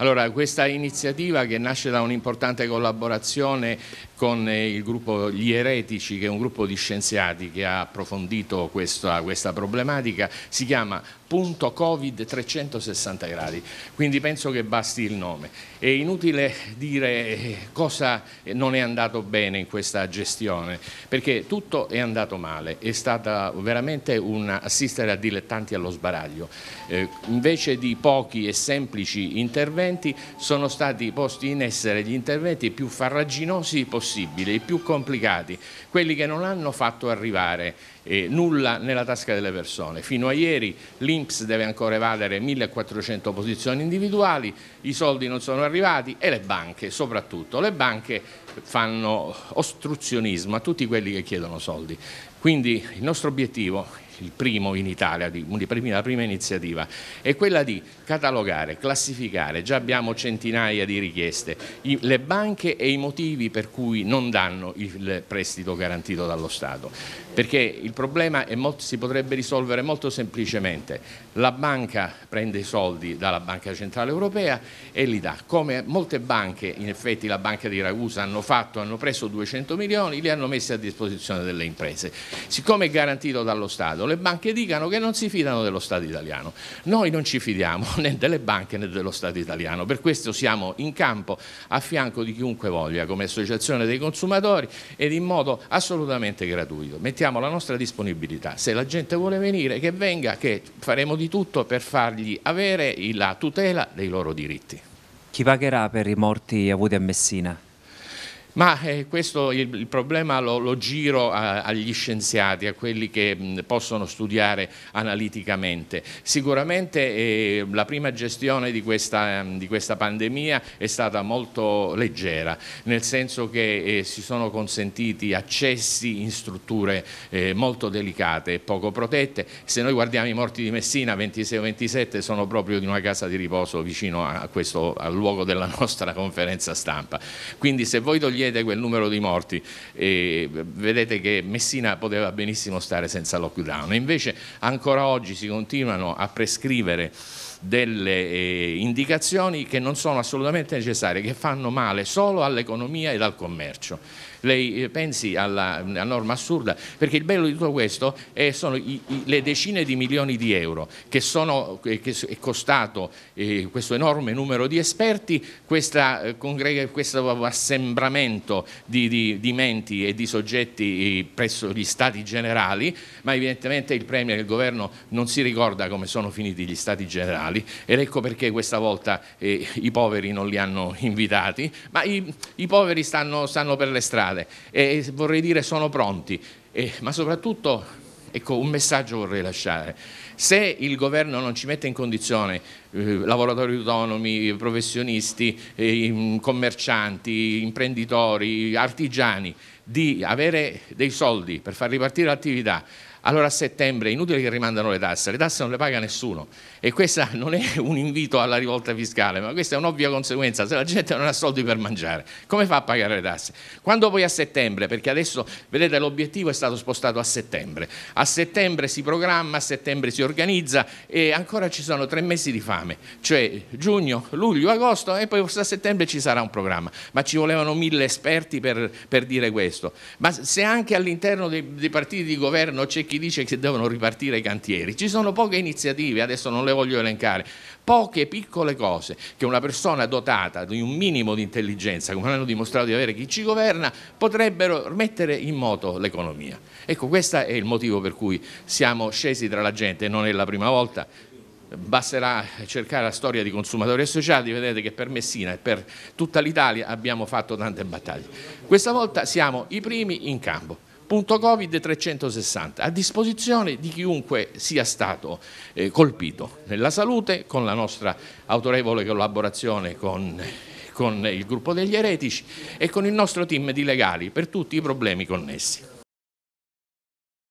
Allora, questa iniziativa che nasce da un'importante collaborazione con eh, il gruppo Gli Eretici che è un gruppo di scienziati che ha approfondito questa, questa problematica, si chiama punto Covid 360 gradi, quindi penso che basti il nome. È inutile dire eh, cosa non è andato bene in questa gestione, perché tutto è andato male, è stata veramente un assistere a dilettanti allo sbaraglio. Eh, invece di pochi e semplici interventi sono stati posti in essere gli interventi più farraginosi possibili possibile, i più complicati, quelli che non hanno fatto arrivare eh, nulla nella tasca delle persone. Fino a ieri l'Inps deve ancora evadere 1400 posizioni individuali, i soldi non sono arrivati e le banche soprattutto. Le banche fanno ostruzionismo a tutti quelli che chiedono soldi. Quindi il nostro obiettivo il primo in Italia, la prima iniziativa, è quella di catalogare, classificare, già abbiamo centinaia di richieste, le banche e i motivi per cui non danno il prestito garantito dallo Stato perché il problema molto, si potrebbe risolvere molto semplicemente. La banca prende i soldi dalla Banca Centrale Europea e li dà, come molte banche, in effetti la Banca di Ragusa hanno fatto, hanno preso 200 milioni, li hanno messi a disposizione delle imprese. Siccome è garantito dallo Stato, le banche dicano che non si fidano dello Stato italiano. Noi non ci fidiamo né delle banche né dello Stato italiano, per questo siamo in campo a fianco di chiunque voglia come associazione dei consumatori ed in modo assolutamente gratuito. Mettiamo abbiamo la nostra disponibilità. Se la gente vuole venire, che venga, che faremo di tutto per fargli avere la tutela dei loro diritti. Chi pagherà per i morti avuti a Messina? Ma eh, questo il, il problema lo, lo giro a, agli scienziati, a quelli che mh, possono studiare analiticamente. Sicuramente eh, la prima gestione di questa, mh, di questa, pandemia è stata molto leggera, nel senso che eh, si sono consentiti accessi in strutture eh, molto delicate e poco protette. Se noi guardiamo i morti di Messina, 26 o 27 sono proprio in una casa di riposo vicino a questo, al luogo della nostra conferenza stampa. Quindi se voi togliete vedete quel numero di morti e vedete che Messina poteva benissimo stare senza lockdown. Invece ancora oggi si continuano a prescrivere delle eh, indicazioni che non sono assolutamente necessarie, che fanno male solo all'economia e al commercio. Lei eh, pensi alla, alla norma assurda, perché il bello di tutto questo è, sono i, i, le decine di milioni di euro che, sono, eh, che è costato eh, questo enorme numero di esperti, questa, eh, questo assembramento di, di, di menti e di soggetti presso gli stati generali, ma evidentemente il Premier e il governo non si ricorda come sono finiti gli stati generali nazionali ed ecco perché questa volta eh, i poveri non li hanno invitati, ma i, i poveri stanno, stanno, per le strade e vorrei dire sono pronti, e, eh, ma soprattutto ecco, un messaggio vorrei lasciare. Se il governo non ci mette in condizione eh, lavoratori autonomi, professionisti, eh, commercianti, imprenditori, artigiani di avere dei soldi per far ripartire l'attività, allora a settembre è inutile che rimandano le tasse, le tasse non le paga nessuno e questo non è un invito alla rivolta fiscale, ma questa è un'ovvia conseguenza, se la gente non ha soldi per mangiare, come fa a pagare le tasse? Quando poi a settembre, perché adesso vedete l'obiettivo è stato spostato a settembre, a settembre si programma, a settembre si organizza e ancora ci sono tre mesi di fame, cioè giugno, luglio, agosto e poi a settembre ci sarà un programma, ma ci volevano mille esperti per, per dire questo. Ma se anche all'interno dei, dei partiti di governo c'è chi dice che devono ripartire i cantieri. Ci sono poche iniziative, adesso non le voglio elencare, poche piccole cose che una persona dotata di un minimo di intelligenza, come hanno dimostrato di avere chi ci governa, potrebbero mettere in moto l'economia. Ecco, questo è il motivo per cui siamo scesi tra la gente, non è la prima volta, basterà cercare la storia di consumatori associati, vedete che per Messina e per tutta l'Italia abbiamo fatto tante battaglie. Questa volta siamo i primi in campo punto Covid 360 a disposizione di chiunque sia stato eh, colpito nella salute con la nostra autorevole collaborazione con, con il gruppo degli eretici e con il nostro team di legali per tutti i problemi connessi.